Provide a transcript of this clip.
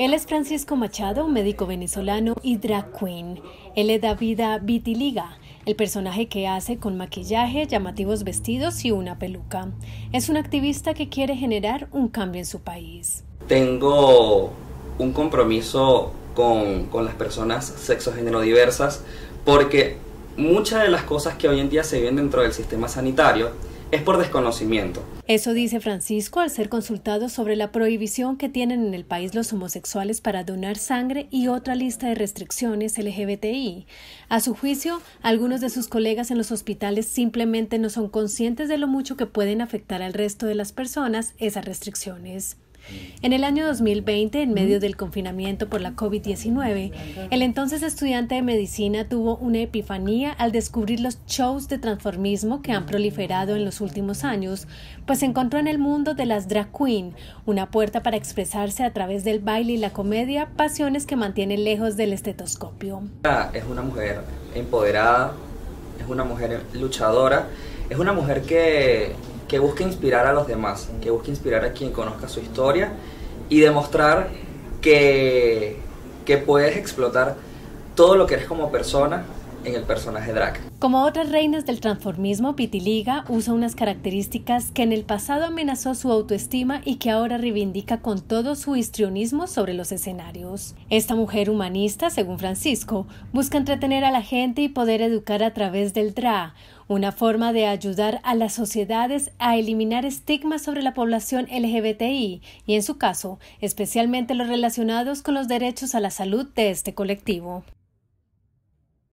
Él es Francisco Machado, médico venezolano y drag queen. Él le da vida Vitiliga, el personaje que hace con maquillaje, llamativos vestidos y una peluca. Es un activista que quiere generar un cambio en su país. Tengo un compromiso con, con las personas sexo-género diversas porque muchas de las cosas que hoy en día se ven dentro del sistema sanitario es por desconocimiento. Eso dice Francisco al ser consultado sobre la prohibición que tienen en el país los homosexuales para donar sangre y otra lista de restricciones LGBTI. A su juicio, algunos de sus colegas en los hospitales simplemente no son conscientes de lo mucho que pueden afectar al resto de las personas esas restricciones. En el año 2020, en medio del confinamiento por la COVID-19, el entonces estudiante de medicina tuvo una epifanía al descubrir los shows de transformismo que han proliferado en los últimos años, pues se encontró en el mundo de las drag queen una puerta para expresarse a través del baile y la comedia, pasiones que mantiene lejos del estetoscopio. Es una mujer empoderada, es una mujer luchadora, es una mujer que que busque inspirar a los demás, que busque inspirar a quien conozca su historia y demostrar que, que puedes explotar todo lo que eres como persona en el personaje drag. Como otras reinas del transformismo, Pitiliga usa unas características que en el pasado amenazó su autoestima y que ahora reivindica con todo su histrionismo sobre los escenarios. Esta mujer humanista, según Francisco, busca entretener a la gente y poder educar a través del drag una forma de ayudar a las sociedades a eliminar estigmas sobre la población LGBTI y, en su caso, especialmente los relacionados con los derechos a la salud de este colectivo.